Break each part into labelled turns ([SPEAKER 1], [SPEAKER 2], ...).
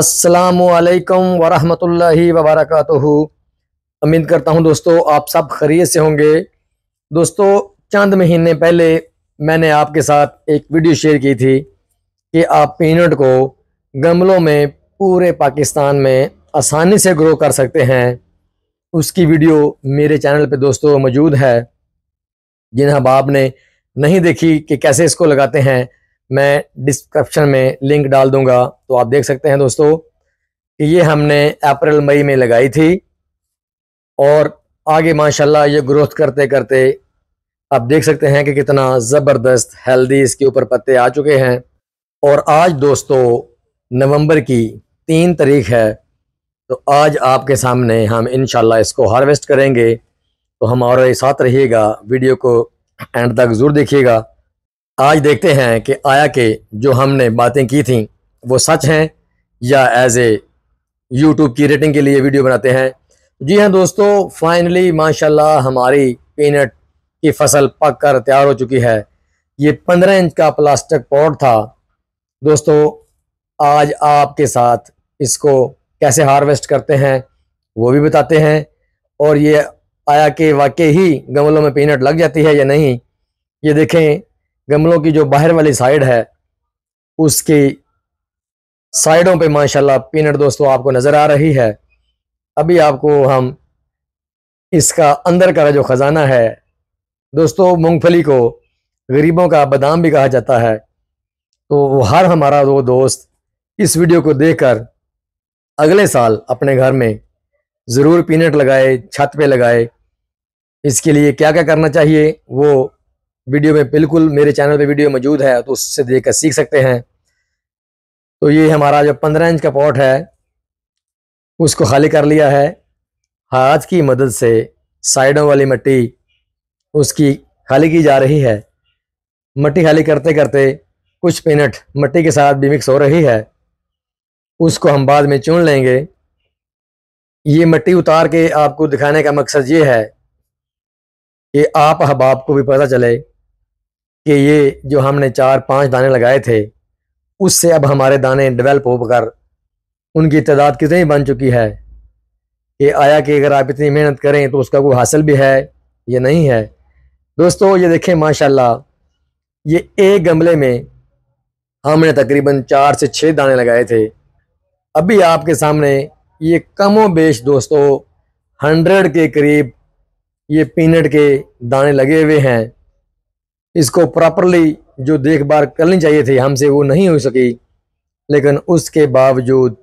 [SPEAKER 1] असलकम वरहमतुल्लि वबरक उम्मीद करता हूँ दोस्तों आप सब खरीत से होंगे दोस्तों चंद महीने पहले मैंने आपके साथ एक वीडियो शेयर की थी कि आप पीनट को गमलों में पूरे पाकिस्तान में आसानी से ग्रो कर सकते हैं उसकी वीडियो मेरे चैनल पे दोस्तों मौजूद है जिन्हें अहबाब ने नहीं देखी कि कैसे इसको लगाते हैं मैं डिस्क्रिप्शन में लिंक डाल दूंगा तो आप देख सकते हैं दोस्तों कि ये हमने अप्रैल मई में लगाई थी और आगे माशाल्लाह ये ग्रोथ करते करते आप देख सकते हैं कि कितना ज़बरदस्त हेल्दी इसके ऊपर पत्ते आ चुके हैं और आज दोस्तों नवंबर की तीन तारीख है तो आज आपके सामने हम इन इसको हार्वेस्ट करेंगे तो हमारे साथ रहिएगा वीडियो को एंड तक ज़रूर देखिएगा आज देखते हैं कि आया के जो हमने बातें की थी वो सच हैं या एज ए यूट्यूब की रेटिंग के लिए वीडियो बनाते हैं जी हाँ दोस्तों फाइनली माशाल्लाह हमारी पीनट की फसल पक कर तैयार हो चुकी है ये पंद्रह इंच का प्लास्टिक पॉट था दोस्तों आज आपके साथ इसको कैसे हार्वेस्ट करते हैं वो भी बताते हैं और ये आया कि वाकई ही गमलों में पीनट लग जाती है या नहीं ये देखें गमलों की जो बाहर वाली साइड है उसकी साइडों पे माशाल्लाह पीनट दोस्तों आपको नज़र आ रही है अभी आपको हम इसका अंदर का जो ख़जाना है दोस्तों मूंगफली को गरीबों का बादाम भी कहा जाता है तो वो हर हमारा वो दोस्त इस वीडियो को देखकर अगले साल अपने घर में ज़रूर पीनट लगाए छत पे लगाए इसके लिए क्या क्या करना चाहिए वो वीडियो में बिल्कुल मेरे चैनल पे वीडियो मौजूद है तो उससे देख कर सीख सकते हैं तो ये हमारा जो पंद्रह इंच का पॉट है उसको खाली कर लिया है हाथ की मदद से साइडों वाली मट्टी उसकी खाली की जा रही है मट्टी खाली करते करते कुछ मिनट मट्टी के साथ भी मिक्स हो रही है उसको हम बाद में चुन लेंगे ये मट्टी उतार के आपको दिखाने का मकसद ये है कि आप अहबाब को भी पता चले कि ये जो हमने चार पांच दाने लगाए थे उससे अब हमारे दाने डेवलप होकर उनकी तादाद कितनी बन चुकी है ये आया कि अगर आप इतनी मेहनत करें तो उसका कोई हासिल भी है ये नहीं है दोस्तों ये देखें माशाल्लाह ये एक गमले में हमने तकरीबन चार से छः दाने लगाए थे अभी आपके सामने ये कमो बेश दोस्तों हंड्रेड के करीब ये पीनट के दाने लगे हुए हैं इसको प्रॉपरली जो देखभाल करनी चाहिए थी हमसे वो नहीं हो सकी लेकिन उसके बावजूद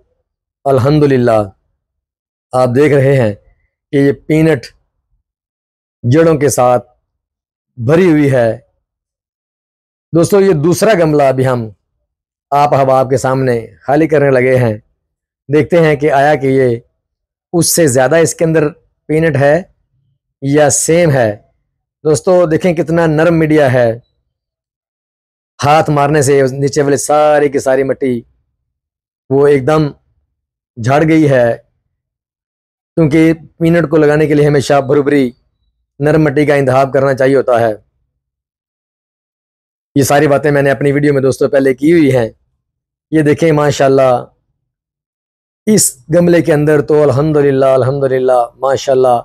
[SPEAKER 1] अल्हम्दुलिल्लाह आप देख रहे हैं कि ये पीनट जड़ों के साथ भरी हुई है दोस्तों ये दूसरा गमला अभी हम आप हम आपके सामने खाली करने लगे हैं देखते हैं कि आया कि ये उससे ज़्यादा इसके अंदर पीनट है या सेम है दोस्तों देखें कितना नरम मीडिया है हाथ मारने से नीचे वाले सारी की सारी मिट्टी वो एकदम झड़ गई है क्योंकि पीनट को लगाने के लिए हमेशा भरूबरी नरम मिट्टी का इंतहाब करना चाहिए होता है ये सारी बातें मैंने अपनी वीडियो में दोस्तों पहले की हुई हैं ये देखें माशाल्लाह इस गमले के अंदर तो अल्हम्दुलिल्लाह अल्हम्दुलिल्लाह माशाल्लाह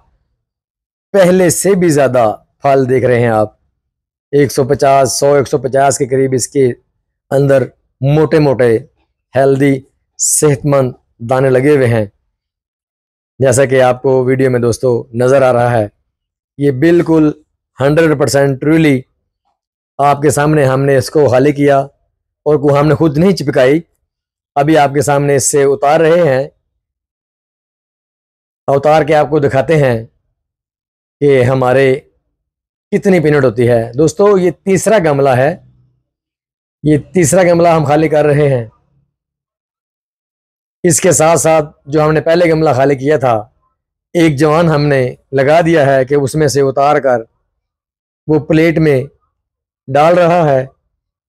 [SPEAKER 1] पहले से भी ज़्यादा फल देख रहे हैं आप 150 100 150 के करीब इसके अंदर मोटे मोटे हेल्दी सेहतमंद दाने लगे हुए हैं जैसा कि आपको वीडियो में दोस्तों नज़र आ रहा है ये बिल्कुल 100 परसेंट ट्रूली आपके सामने हमने इसको हाली किया और को हमने खुद नहीं चिपकाई अभी आपके सामने इससे उतार रहे हैं उतार के आपको दिखाते हैं कि हमारे कितनी पिनट होती है दोस्तों ये तीसरा गमला है ये तीसरा गमला हम खाली कर रहे हैं इसके साथ साथ जो हमने पहले गमला खाली किया था एक जवान हमने लगा दिया है कि उसमें से उतार कर वो प्लेट में डाल रहा है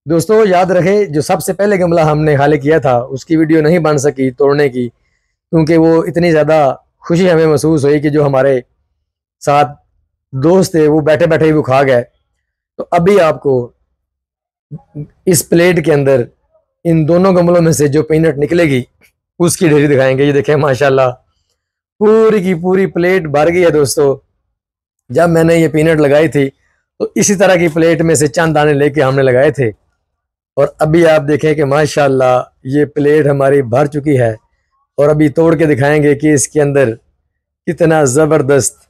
[SPEAKER 1] दोस्तों याद रखे जो सबसे पहले गमला हमने खाली किया था उसकी वीडियो नहीं बन सकी तोड़ने की क्योंकि वो इतनी ज़्यादा खुशी हमें महसूस हुई कि जो हमारे साथ दोस्त थे वो बैठे बैठे वो खा गए तो अभी आपको इस प्लेट के अंदर इन दोनों गमलों में से जो पीनट निकलेगी उसकी ढेरी दिखाएंगे ये देखें माशाल्लाह पूरी की पूरी प्लेट भर गई है दोस्तों जब मैंने ये पीनट लगाई थी तो इसी तरह की प्लेट में से चंद दाने लेके हमने लगाए थे और अभी आप देखें कि माशाल्लाह ये प्लेट हमारी भर चुकी है और अभी तोड़ के दिखाएंगे कि इसके अंदर कितना ज़बरदस्त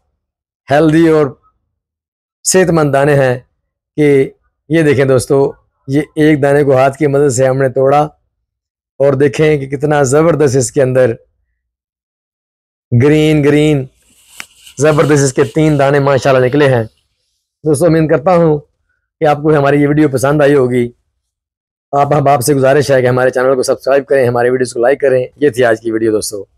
[SPEAKER 1] हेल्दी और सेहतमंद दाने हैं कि ये देखें दोस्तों ये एक दाने को हाथ की मदद से हमने तोड़ा और देखें कि कितना ज़बरदस्त इसके अंदर ग्रीन ग्रीन ज़बरदस्त इसके तीन दाने माशाल्लाह निकले हैं दोस्तों उम्मीद करता हूँ कि आपको हमारी ये वीडियो पसंद आई होगी आप हम आपसे गुजारिश है कि हमारे चैनल को सब्सक्राइब करें हमारे वीडियोस को लाइक करें ये थी आज की वीडियो दोस्तों